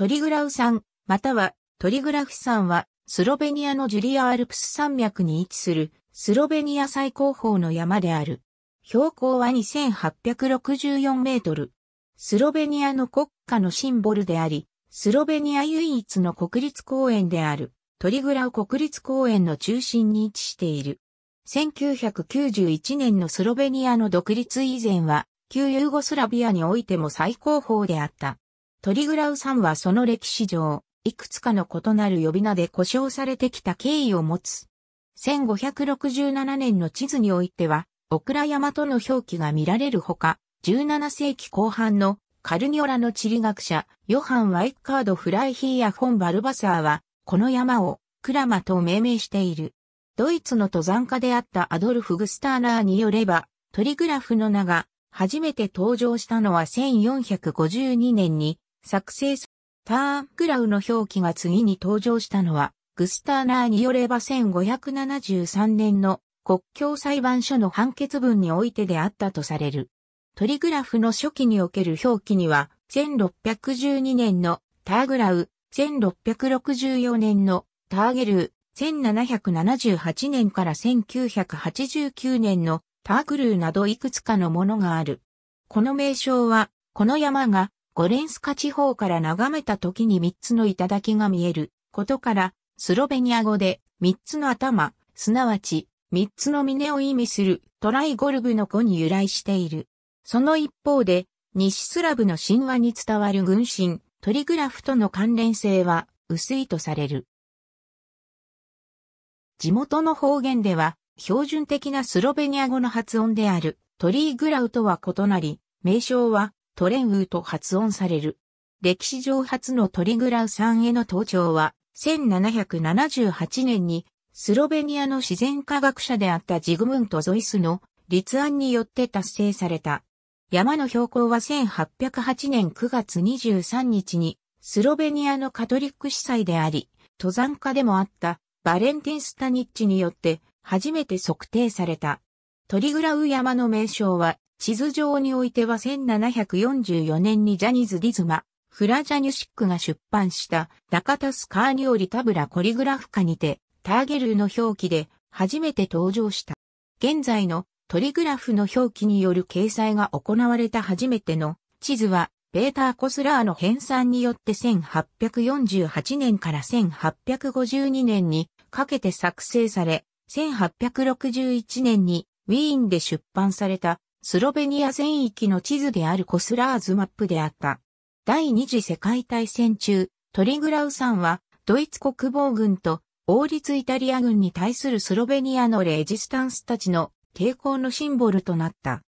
トリグラウ山、またはトリグラフ山は、スロベニアのジュリアアルプス山脈に位置する、スロベニア最高峰の山である。標高は2864メートル。スロベニアの国家のシンボルであり、スロベニア唯一の国立公園である、トリグラウ国立公園の中心に位置している。1991年のスロベニアの独立以前は、旧ユーゴスラビアにおいても最高峰であった。トリグラウさんはその歴史上、いくつかの異なる呼び名で呼称されてきた経緯を持つ。1567年の地図においては、オクラ山との表記が見られるほか、17世紀後半のカルニョラの地理学者、ヨハン・ワイッカード・フライヒーやフォン・バルバサーは、この山をクラマと命名している。ドイツの登山家であったアドルフ・グスターナーによれば、トリグラフの名が初めて登場したのは1452年に作成ターンクラウの表記が次に登場したのは、グスターナーによれば1573年の国境裁判所の判決文においてであったとされる。トリグラフの初期における表記には、1612年のターグラウ、1664年のターゲルー、1778年から1989年のタークルーなどいくつかのものがある。この名称は、この山がゴレンスカ地方から眺めた時に3つの頂が見えることから、スロベニア語で3つの頭、すなわち3つの峰を意味するトライゴルブの子に由来している。その一方で、西スラブの神話に伝わる軍神、トリグラフとの関連性は薄いとされる。地元の方言では、標準的なスロベニア語の発音であるトリーグラウとは異なり、名称はトレンウーと発音される。歴史上初のトリグラウさんへの登頂は、1778年に、スロベニアの自然科学者であったジグムント・ゾイスの立案によって達成された。山の標高は1808年9月23日に、スロベニアのカトリック司祭であり、登山家でもあったバレンティン・スタニッチによって初めて測定された。トリグラウ山の名称は、地図上においては1744年にジャニーズ・ディズマ、フラジャニュシックが出版したダカタスカーニオリタブラコリグラフカにて、ターゲルの表記で初めて登場した。現在のトリグラフの表記による掲載が行われた初めての地図は、ペーター・コスラーの編纂によって1848年から1852年にかけて作成され、1861年にウィーンで出版されたスロベニア全域の地図であるコスラーズマップであった。第二次世界大戦中、トリグラウさんはドイツ国防軍と王立イタリア軍に対するスロベニアのレジスタンスたちの抵抗のシンボルとなった。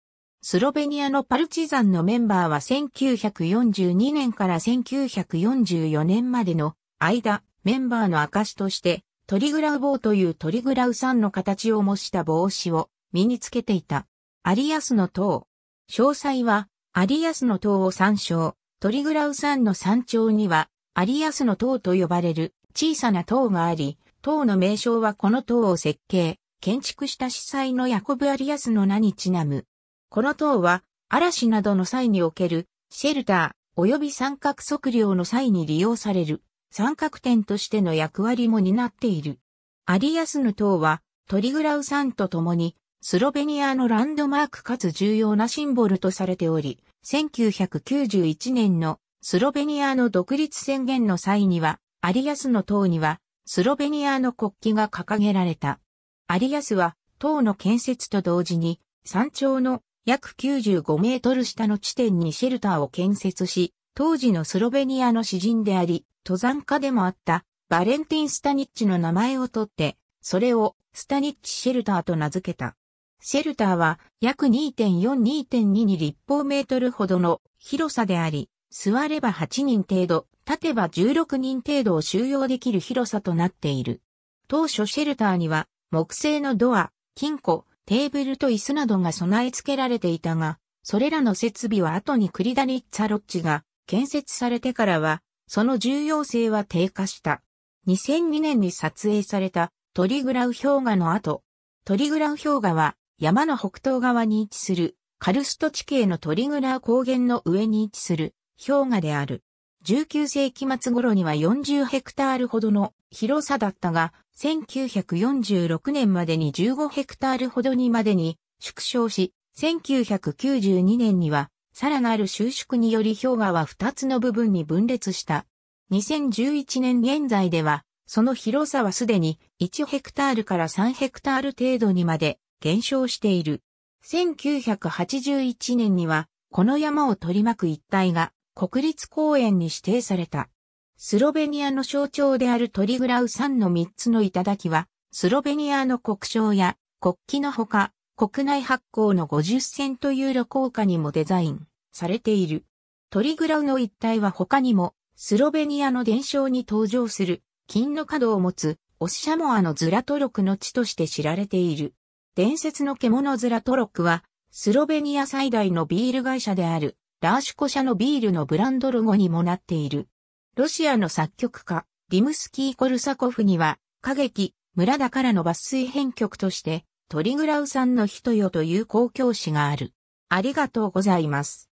スロベニアのパルチザンのメンバーは1942年から1944年までの間、メンバーの証として、トリグラウ帽というトリグラウさんの形を模した帽子を身につけていた。有安の塔。詳細は、有安の塔を参照。トリグラウ山の山頂には、有安の塔と呼ばれる小さな塔があり、塔の名称はこの塔を設計、建築した司祭のヤコブ・アリアスの名にちなむ。この塔は、嵐などの際における、シェルター、及び三角測量の際に利用される、三角点としての役割も担っている。アリアスの塔は、トリグラウ山と共に、スロベニアのランドマークかつ重要なシンボルとされており、1991年のスロベニアの独立宣言の際には、アリアスの塔には、スロベニアの国旗が掲げられた。アリアスは、塔の建設と同時に、山頂の約95メートル下の地点にシェルターを建設し、当時のスロベニアの詩人であり、登山家でもあったバレンティン・スタニッチの名前を取って、それをスタニッチシェルターと名付けた。シェルターは約2.4-2.2立方メートルほどの広さであり、座れば8人程度、立てば16人程度を収容できる広さとなっている。当初シェルターには木製のドア、金庫、テーブルと椅子などが備え付けられていたが、それらの設備は後にクリダニッツァロッチが建設されてからは、その重要性は低下した。2002年に撮影されたトリグラウ氷河の後、トリグラウ氷河は山の北東側に位置する、カルスト地形のトリグラー高原の上に位置する氷河である。19世紀末頃には40ヘクタールほどの広さだったが、1946年までに15ヘクタールほどにまでに縮小し、1992年には、さらなる収縮により氷河は2つの部分に分裂した。2011年現在では、その広さはすでに1ヘクタールから3ヘクタール程度にまで減少している。1981年には、この山を取り巻く一帯が国立公園に指定された。スロベニアの象徴であるトリグラウ山の3つの頂は、スロベニアの国章や国旗のほか、国内発行の50セントユーロ硬にもデザインされている。トリグラウの一帯は他にも、スロベニアの伝承に登場する金の角を持つオスシャモアのズラトロクの地として知られている。伝説の獣面トロックは、スロベニア最大のビール会社である、ラーシュコ社のビールのブランドロゴにもなっている。ロシアの作曲家、リムスキー・コルサコフには、歌劇、村だからの抜粋編曲として、トリグラウさんの人よという公共詩がある。ありがとうございます。